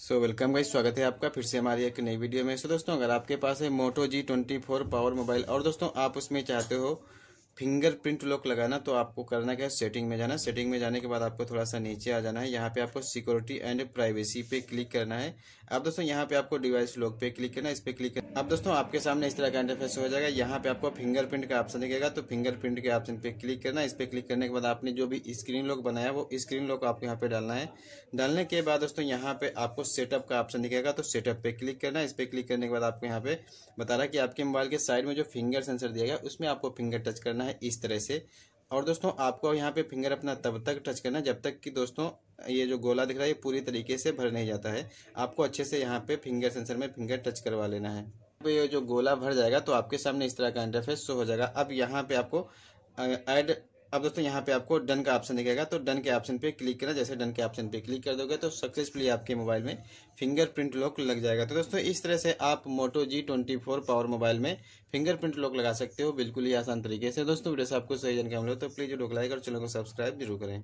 so welcome भाई स्वागत है आपका फिर से हमारी एक नई वीडियो में सो दोस्तों अगर आपके पास है Moto G twenty four power mobile और दोस्तों आप उसमें चाहते हो फिंगरप्रिंट लॉक लगाना तो आपको करना क्या है सेटिंग में जाना सेटिंग में जाने के बाद आपको थोड़ा सा नीचे आ जाना है यहाँ पे आपको सिक्योरिटी एंड प्राइवेसी पे क्लिक करना है अब दोस्तों यहाँ पे आपको डिवाइस लॉक पे क्लिक करना है इस पे क्लिक करना अब दोस्तों आपके सामने इस तरह का इंटरफेस हो जाएगा यहाँ पे आपको फिंगरप्रिंट का ऑप्शन दिखेगा तो फिंगरप्रिंट के ऑप्शन पे क्लिक करना है इस पे क्लिक करने के बाद आपने जो भी स्क्रीन लॉक बनाया वो स्क्रीन लॉक आपको यहाँ पे डालना है डालने के बाद दोस्तों यहाँ पे आपको सेटअप का ऑप्शन दिखेगा तो सेटअप पे क्लिक करना है इस पे क्लिक करने के बाद आपको यहाँ पे बता रहा है कि आपके मोबाइल के साइड में जो फिंगर सेंसर दिया गया उसमें आपको फिंगर टच करना है करना है इस तरह से और दोस्तों आपको यहाँ पे फिंगर अपना तब तक टच करना जब तक कि दोस्तों ये जो गोला दिख रहा है ये पूरी तरीके से भर नहीं जाता है आपको अच्छे से यहाँ पे फिंगर सेंसर में फिंगर टच करवा लेना है तो ये जो गोला भर जाएगा तो आपके सामने इस तरह का इंटरफेस शो हो जाएगा अब यहाँ पे आपको एड अब दोस्तों यहाँ पे आपको डन का ऑप्शन दिखेगा तो डन के ऑप्शन पे क्लिक करना जैसे डन के ऑप्शन पे क्लिक कर दोगे तो सक्सेसफुली आपके मोबाइल में फिंगरप्रिंट लॉक लग जाएगा तो दोस्तों इस तरह से आप Moto G twenty four power mobile में फिंगरप्रिंट लॉक लगा सकते हो बिल्कुल ही आसान तरीके से दोस्तों वीडियो से आपको सही जानकारी मिले तो प्लीज़ वीडियो लाइक और चैनल को सब्सक्राइब जरूर करें